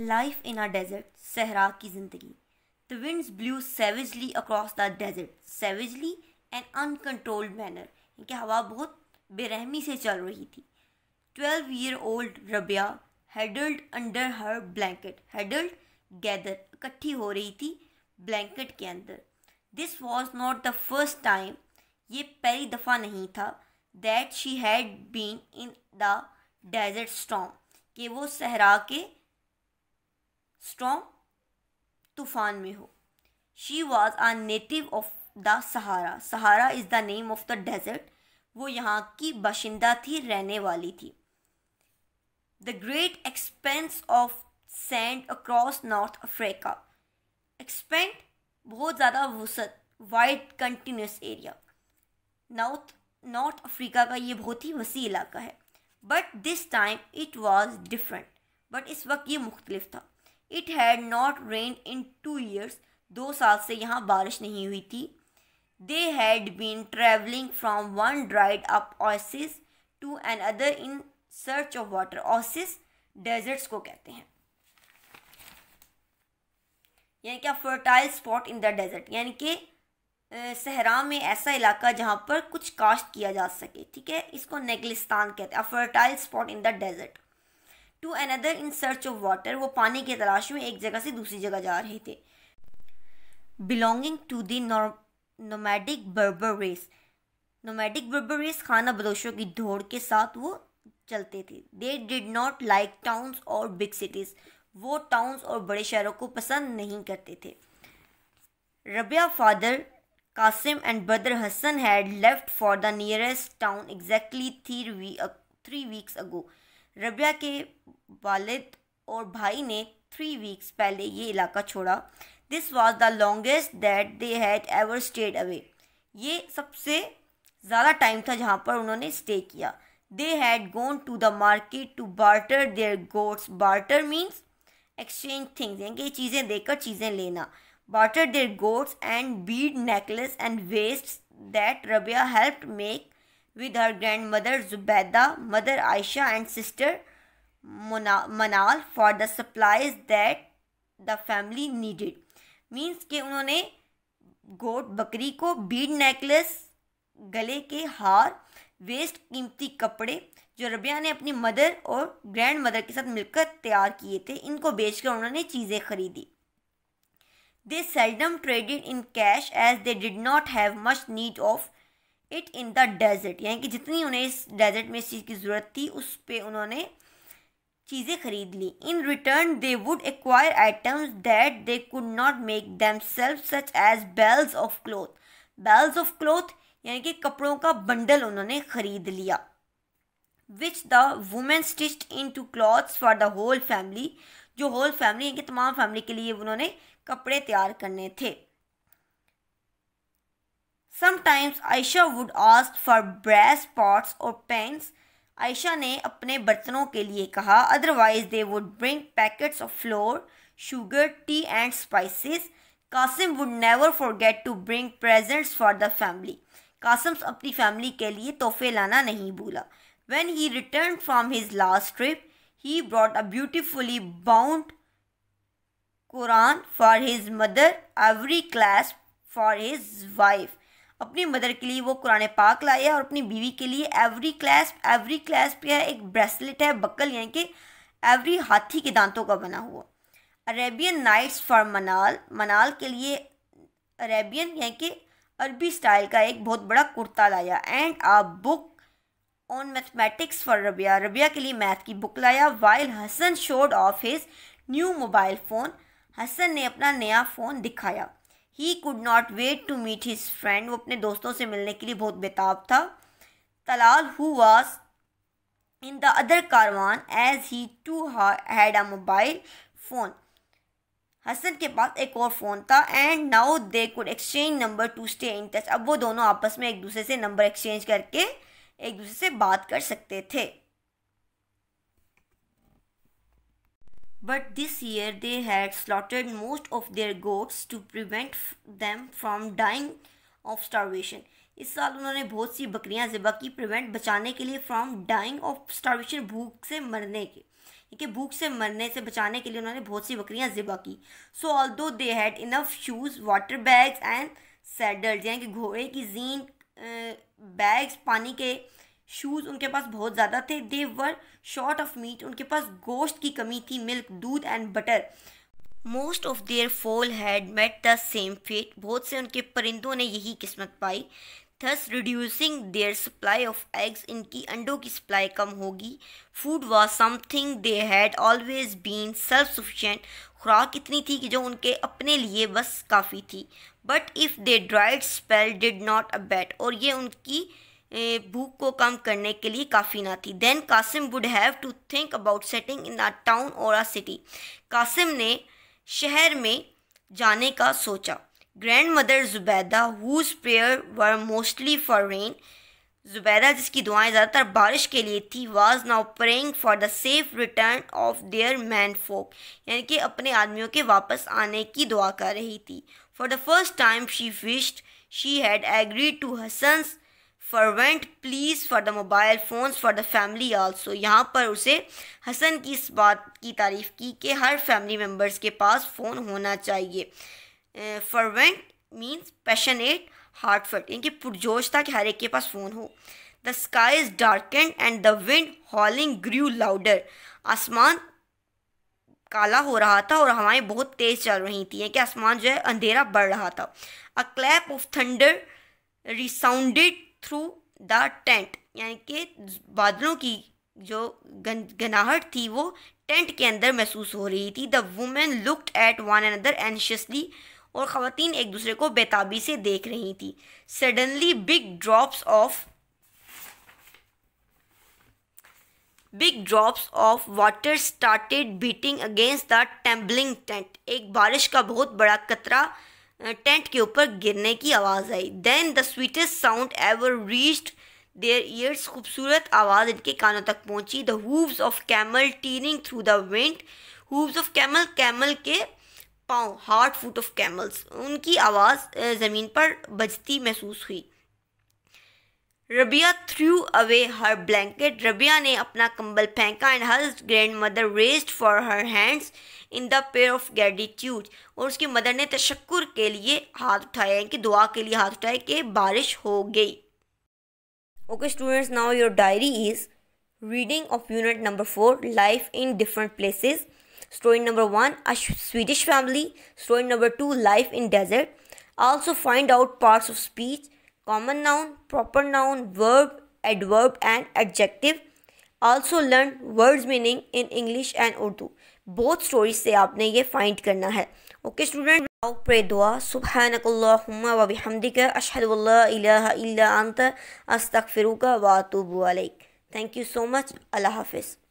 Life in a desert सहरा की जिंदगी the winds blew savagely across the desert savagely and uncontrolled manner इनकी हवा बहुत बेरहमी से चल रही थी twelve year old Rabia huddled under her blanket huddled gather इकट्ठी हो रही थी ब्लैंकेट के अंदर this was not the first time ये पहली दफ़ा नहीं था that she had been in the desert storm कि वो सहरा के स्ट्रॉ तूफान में हो she was uh native of the Sahara Sahara is the name of the desert वो यहाँ की बाशिंदा थी रहने वाली थी the great expanse of sand across North Africa expand बहुत ज़्यादा वसत wide continuous area North North Africa का ये बहुत ही वसी इलाका है but this time it was different but इस वक्त ये मुख्तलिफ था it had not rain in two years दो साल से यहाँ बारिश नहीं हुई थी they had been travelling from one dried up oasis to another in search of water oasis deserts को कहते हैं यानी कि fertile spot in the desert यानी कि सहरा में ऐसा इलाका जहाँ पर कुछ काश्त किया जा सके ठीक है इसको नेगलिस्तान कहते हैं a fertile spot in the desert to another in search of water वो पानी की तलाश में एक जगह से दूसरी जगह जा रहे थे belonging to the nomadic Berber race nomadic Berber race खाना बदोशों की दौड़ के साथ वो चलते थे they did not like towns और बिग सिटीज़ वो टाउन्स और बड़े शहरों को पसंद नहीं करते थे Rabia father Kasim and brother Hassan had left for the nearest town exactly three three weeks ago Rabia के वालिद और भाई ने थ्री वीक्स पहले ये इलाका छोड़ा this was the longest that they had ever stayed away ये सबसे ज़्यादा टाइम था जहाँ पर उन्होंने स्टे किया they had gone to the market to barter their goods barter means exchange things यानी कि चीज़ें देकर चीज़ें लेना barter their goods and bead necklace and vest that Rabia help make with her grandmother Zubaida mother Aisha and sister Manal for the supplies that the family needed means के उन्होंने गोट बकरी को बीड नेकलेस गले के हार waste कीमती कपड़े जो रबिया ने अपनी मदर और ग्रैंड मदर के साथ मिलकर तैयार किए थे इनको बेचकर उन्होंने चीज़ें खरीदी they seldom traded in cash as they did not have much need of it in the desert यानी कि जितनी उन्हें इस डेजर्ट में इस चीज़ की ज़रूरत थी उस पर उन्होंने चीज़ें खरीद ली in return they would acquire items that they could not make themselves such as bales of cloth bales of cloth यानी कि कपड़ों का बंडल उन्होंने खरीद लिया which the women stitched into clothes for the whole family जो whole family यानी कि तमाम फैमिली के लिए उन्होंने कपड़े तैयार करने थे Sometimes Aisha would ask for brass pots or pans. Aisha ne apne bartanon ke liye kaha. Otherwise, they would bring packets of flour, sugar, tea, and spices. Kasim would never forget to bring presents for the family. Kasim's apni family ke liye tofe lana nahi bula. When he returned from his last trip, he brought a beautifully bound Quran for his mother, every clasp for his wife. अपनी mother के लिए वो कुरान पाक लाए और अपनी बीवी के लिए एवरी क्लास एवरी क्लास पे है एक ब्रेसलेट है बकल यानी कि एवरी हाथी के दांतों का बना हुआ अरेबियन नाइट्स फॉर मनाल मनाल के लिए अरेबियन यानी कि अरबी स्टाइल का एक बहुत बड़ा कुर्ता लाया and a book on mathematics for Rabia Rabia के लिए मैथ की बुक लाया while Hassan showed off his new mobile phone Hassan ने अपना नया फ़ोन दिखाया he could not wait to meet his friend वो अपने दोस्तों से मिलने के लिए बहुत बेताब था Talal who was in the other caravan as he too had a mobile phone Hassan के पास एक और फ़ोन था and now they could exchange number to stay in touch अब वो दोनों आपस में एक दूसरे से नंबर एक्सचेंज करके एक दूसरे से बात कर सकते थे But this year they had slaughtered most of their goats to prevent them from dying of starvation इस साल उन्होंने बहुत सी बकरियां ज़िबा की प्रिवेंट बचाने के लिए फ्रॉम डाइंग ऑफ स्टार्वेशन भूख से मरने के ठीक है भूख से मरने से बचाने के लिए उन्होंने बहुत सी बकरियां ज़िबा की so although they had enough shoes water bags and saddles यानी कि घोड़े की जीन बैग्स पानी के शूज़ उनके पास बहुत ज़्यादा थे they were short of meat उनके पास गोश्त की कमी थी मिल्क दूध and butter most of their fowl had met the same fate बहुत से उनके परिंदों ने यही किस्मत पाई thus reducing their supply of eggs इनकी अंडों की सप्लाई कम होगी food was something they had always been self sufficient खुराक इतनी थी कि जो उनके अपने लिए बस काफ़ी थी but if they dried spell did not abate और ये उनकी भूख को कम करने के लिए काफ़ी ना थी then Kasim would have to think about settling in a town or a city Qasim ने शहर में जाने का सोचा grandmother Zubaida whose prayers were mostly for rain Zubaida जिसकी दुआएं ज़्यादातर बारिश के लिए थी was now praying for the safe return of their menfolk यानी कि अपने आदमियों के वापस आने की दुआ कर रही थी for the first time she wished she had agreed to Hassan's fervent pleas for the mobile phones for the family also यहाँ पर उसे हसन की इस बात की तारीफ़ की कि हर फैमिली मेम्बर्स के पास फ़ोन होना चाहिए फरवेंट मीन्स पैशनेट हार्टफर्ट इनकी पुरजोश था कि हर एक के पास फ़ोन हो the sky is darkened and the wind howling grew louder आसमान काला हो रहा था और हवाएं बहुत तेज़ चल रही थी कि आसमान जो है अंधेरा बढ़ रहा था a clap of thunder resounded through the tent यानी कि बादलों की जो गन गनाहट थी वो टेंट के अंदर महसूस हो रही थी the women looked at one another anxiously और ख़वान एक दूसरे को बेताबी से देख रही थी suddenly big drops of big drops of water started beating against the trembling tent एक बारिश का बहुत बड़ा कतरा टेंट के ऊपर गिरने की आवाज़ आई then the sweetest sound ever reached their ears खूबसूरत आवाज़ इनके कानों तक पहुंची the hooves of camel tearing through the wind hooves of camel camel के पाँव हार्ट फुट ऑफ कैमल्स उनकी आवाज़ ज़मीन पर बजती महसूस हुई Rabia threw away her blanket Rabia ने अपना कंबल फेंका and her grandmother raised for her hands in the prayer of gratitude और उसकी मदर ने तशक्कुर के लिए हाथ उठाया कि दुआ के लिए हाथ उठाए कि बारिश हो गई okay students now your diary is reading of unit number four life in different places story number one a Swedish family story number two life in desert also find out parts of speech common noun proper noun verb adverb and adjective also learn words meaning in English and Urdu both stories से आपने ये find करना है okay student pray दुआ सुबह व बिहमदिका अशहदु अंत थैंक यू सो मच अल्लाह हाफिज़